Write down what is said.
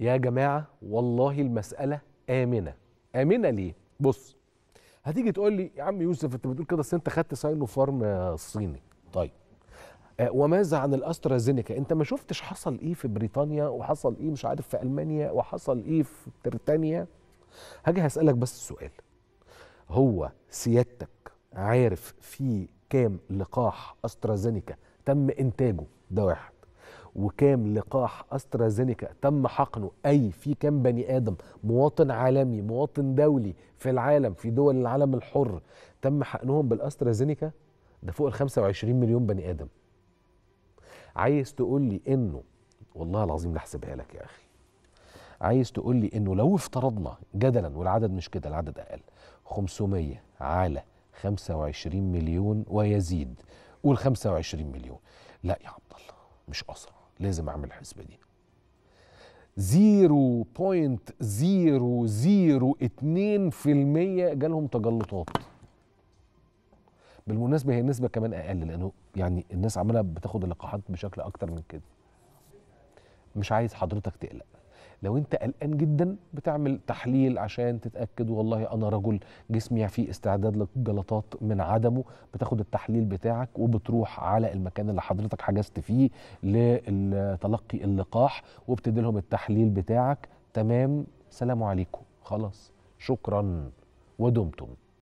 يا جماعه والله المساله امنه امنه ليه بص هتيجي تقول لي يا عم يوسف انت بتقول كده انت خدت ساينو فارم الصيني آه، طيب آه، وماذا عن الاسترازينيكا انت ما شفتش حصل ايه في بريطانيا وحصل ايه مش عارف في المانيا وحصل ايه في بريطانيا هاجي هسالك بس سؤال هو سيادتك عارف في كام لقاح استرازينيكا تم انتاجه ده واحد وكام لقاح استرازينيكا تم حقنه اي في كام بني ادم مواطن عالمي مواطن دولي في العالم في دول العالم الحر تم حقنهم بالاسترازينيكا ده فوق ال 25 مليون بني ادم عايز تقول لي انه والله العظيم لحسبها لك يا اخي عايز تقول لي انه لو افترضنا جدلا والعدد مش كده العدد اقل 500 على 25 مليون ويزيد قول 25 مليون لا يا عبد الله مش اسرع لازم اعمل الحسبه دي 0.002% جالهم تجلطات بالمناسبه هي النسبه كمان اقل لانه يعني الناس عماله بتاخد اللقاحات بشكل اكتر من كده مش عايز حضرتك تقلق لو انت قلقان جدا بتعمل تحليل عشان تتاكد والله انا رجل جسمي في استعداد للجلطات من عدمه بتاخد التحليل بتاعك وبتروح على المكان اللي حضرتك حجزت فيه لتلقي اللقاح وبتدي لهم التحليل بتاعك تمام سلام عليكم خلاص شكرا ودمتم